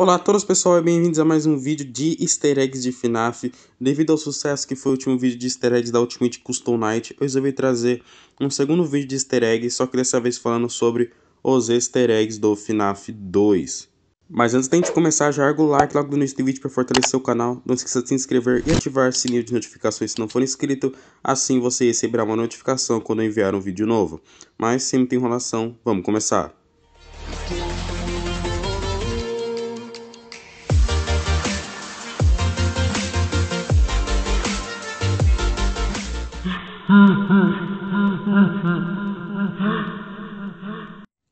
Olá a todos pessoal e bem-vindos a mais um vídeo de easter eggs de FNAF Devido ao sucesso que foi o último vídeo de easter eggs da Ultimate Custom Night Eu resolvi trazer um segundo vídeo de easter eggs, só que dessa vez falando sobre os easter eggs do FNAF 2 Mas antes da gente começar, já larga o like logo no início do vídeo para fortalecer o canal Não se esqueça de se inscrever e ativar o sininho de notificações se não for inscrito Assim você receberá uma notificação quando eu enviar um vídeo novo Mas sem muita enrolação, vamos começar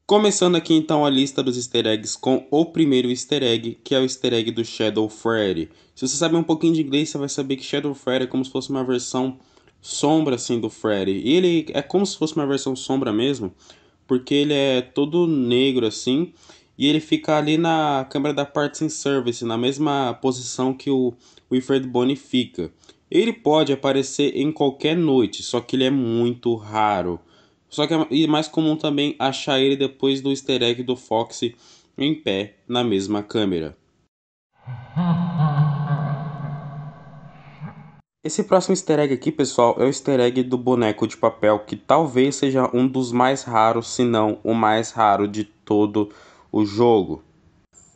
Começando aqui então a lista dos easter eggs com o primeiro easter egg, que é o easter egg do Shadow Freddy. Se você sabe um pouquinho de inglês, você vai saber que Shadow Freddy é como se fosse uma versão sombra assim do Freddy. E ele é como se fosse uma versão sombra mesmo, porque ele é todo negro assim, e ele fica ali na câmera da Parts in Service, na mesma posição que o Wilfred Bonnie fica. Ele pode aparecer em qualquer noite, só que ele é muito raro. Só que é mais comum também achar ele depois do easter egg do Foxy em pé na mesma câmera. Esse próximo easter egg aqui, pessoal, é o easter egg do boneco de papel, que talvez seja um dos mais raros, se não o mais raro de todo o jogo.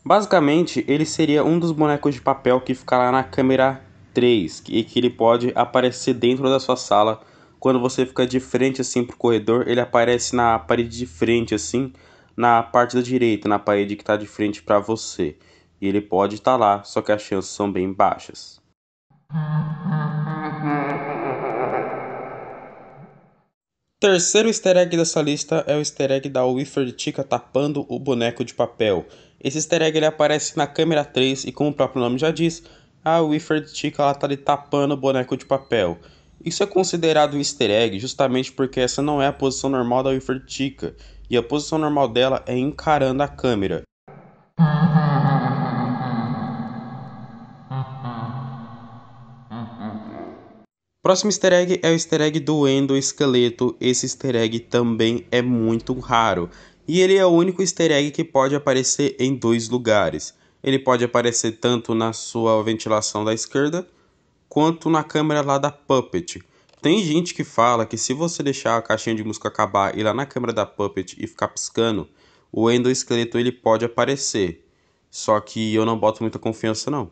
Basicamente, ele seria um dos bonecos de papel que fica lá na câmera 3, e que ele pode aparecer dentro da sua sala. Quando você fica de frente assim pro corredor, ele aparece na parede de frente assim, na parte da direita, na parede que está de frente para você. E ele pode estar tá lá, só que as chances são bem baixas. Terceiro easter egg dessa lista é o easter egg da Wifford tica tapando o boneco de papel. Esse easter egg ele aparece na câmera 3 e como o próprio nome já diz, a o Ifert Chica ela tá ali tapando o boneco de papel. Isso é considerado um easter egg justamente porque essa não é a posição normal da Wilfred Chica, e a posição normal dela é encarando a câmera. Próximo easter egg é o easter egg do endoesqueleto. Esse easter egg também é muito raro, e ele é o único easter egg que pode aparecer em dois lugares. Ele pode aparecer tanto na sua ventilação da esquerda quanto na câmera lá da Puppet. Tem gente que fala que se você deixar a caixinha de música acabar e ir lá na câmera da Puppet e ficar piscando, o endoesqueleto ele pode aparecer. Só que eu não boto muita confiança não.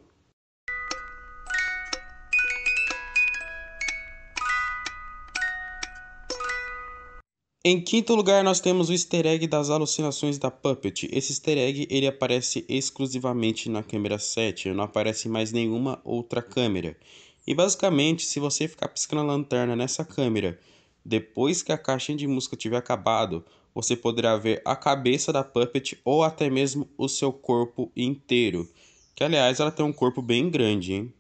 Em quinto lugar, nós temos o easter egg das alucinações da Puppet. Esse easter egg ele aparece exclusivamente na câmera 7, não aparece mais nenhuma outra câmera. E basicamente, se você ficar piscando a lanterna nessa câmera, depois que a caixinha de música tiver acabado, você poderá ver a cabeça da Puppet ou até mesmo o seu corpo inteiro. Que aliás, ela tem um corpo bem grande, hein?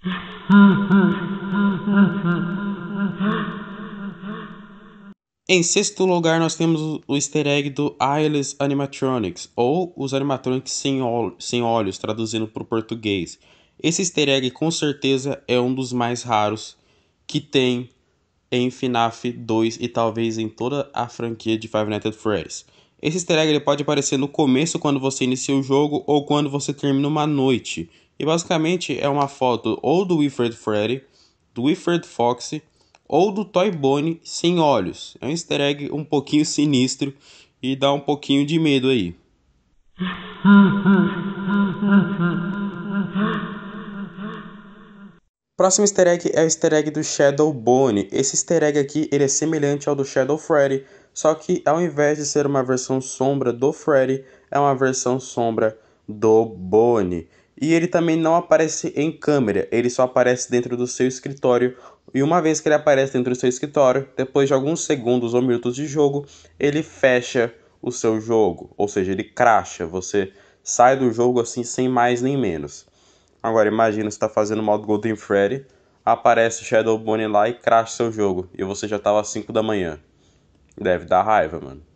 Em sexto lugar, nós temos o easter egg do Eyeless Animatronics, ou os animatronics sem, ol sem olhos, traduzindo para o português. Esse easter egg, com certeza, é um dos mais raros que tem em FNAF 2 e talvez em toda a franquia de Five Nights at Freddy's. Esse easter egg ele pode aparecer no começo, quando você inicia o jogo, ou quando você termina uma noite. E basicamente é uma foto ou do Wilfred Freddy, do Wilfred Foxy ou do Toy Bonnie sem olhos. É um easter egg um pouquinho sinistro e dá um pouquinho de medo aí. Próximo easter egg é o easter egg do Shadow Bonnie. Esse easter egg aqui ele é semelhante ao do Shadow Freddy, só que ao invés de ser uma versão sombra do Freddy, é uma versão sombra do Bonnie. E ele também não aparece em câmera, ele só aparece dentro do seu escritório e uma vez que ele aparece dentro do seu escritório, depois de alguns segundos ou minutos de jogo, ele fecha o seu jogo, ou seja, ele cracha, você sai do jogo assim sem mais nem menos. Agora imagina você está fazendo modo Golden Freddy, aparece o Shadow Bunny lá e cracha seu jogo, e você já estava às 5 da manhã. Deve dar raiva, mano.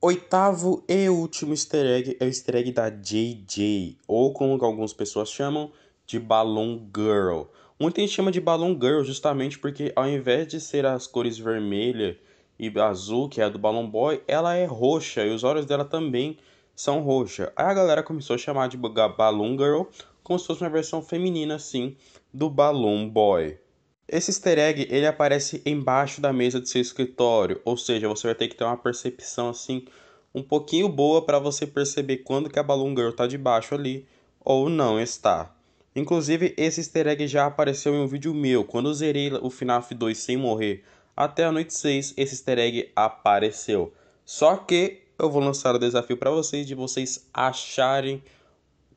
Oitavo e último easter egg é o easter egg da JJ, ou como algumas pessoas chamam, de Balloon Girl. Muita gente chama de Balloon Girl justamente porque ao invés de ser as cores vermelha e azul, que é a do Balloon Boy, ela é roxa e os olhos dela também são roxa. Aí a galera começou a chamar de Balloon Girl como se fosse uma versão feminina, assim, do Balloon Boy. Esse easter egg ele aparece embaixo da mesa do seu escritório, ou seja, você vai ter que ter uma percepção assim um pouquinho boa para você perceber quando que a Balloon Girl está debaixo ali ou não está. Inclusive, esse easter egg já apareceu em um vídeo meu, quando eu zerei o FNAF 2 sem morrer até a noite 6, esse easter egg apareceu. Só que eu vou lançar o desafio para vocês de vocês acharem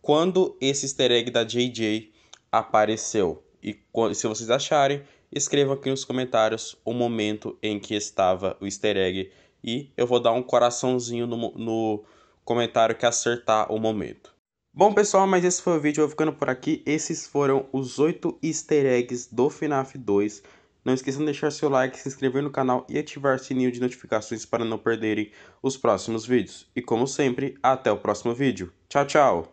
quando esse easter egg da JJ apareceu. E se vocês acharem, escrevam aqui nos comentários o momento em que estava o easter egg. E eu vou dar um coraçãozinho no, no comentário que acertar o momento. Bom, pessoal, mas esse foi o vídeo. Eu vou ficando por aqui. Esses foram os 8 easter eggs do FNAF 2. Não esqueçam de deixar seu like, se inscrever no canal e ativar o sininho de notificações para não perderem os próximos vídeos. E como sempre, até o próximo vídeo. Tchau, tchau!